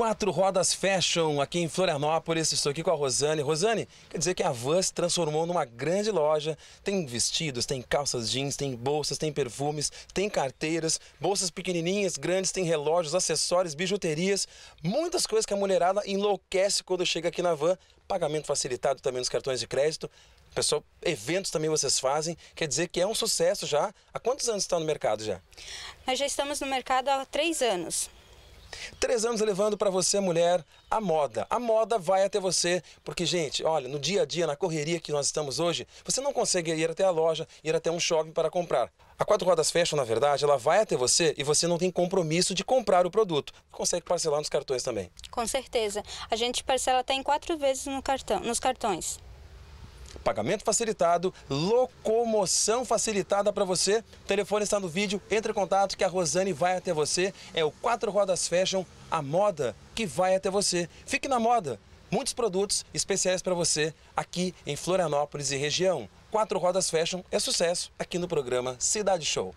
quatro rodas fashion aqui em Florianópolis. Estou aqui com a Rosane. Rosane, quer dizer que a Van se transformou numa grande loja. Tem vestidos, tem calças jeans, tem bolsas, tem perfumes, tem carteiras, bolsas pequenininhas, grandes, tem relógios, acessórios, bijuterias. Muitas coisas que a mulherada enlouquece quando chega aqui na Van. Pagamento facilitado também nos cartões de crédito. Pessoal, eventos também vocês fazem, quer dizer que é um sucesso já. Há quantos anos está no mercado já? Nós já estamos no mercado há três anos. Três anos levando para você, mulher, a moda. A moda vai até você, porque, gente, olha, no dia a dia, na correria que nós estamos hoje, você não consegue ir até a loja, ir até um shopping para comprar. A Quatro Rodas Fashion, na verdade, ela vai até você e você não tem compromisso de comprar o produto. Consegue parcelar nos cartões também. Com certeza. A gente parcela até em quatro vezes no cartão, nos cartões. Pagamento facilitado, locomoção facilitada para você. O telefone está no vídeo, entre em contato que a Rosane vai até você. É o Quatro Rodas Fashion, a moda que vai até você. Fique na moda. Muitos produtos especiais para você aqui em Florianópolis e região. Quatro Rodas Fashion é sucesso aqui no programa Cidade Show.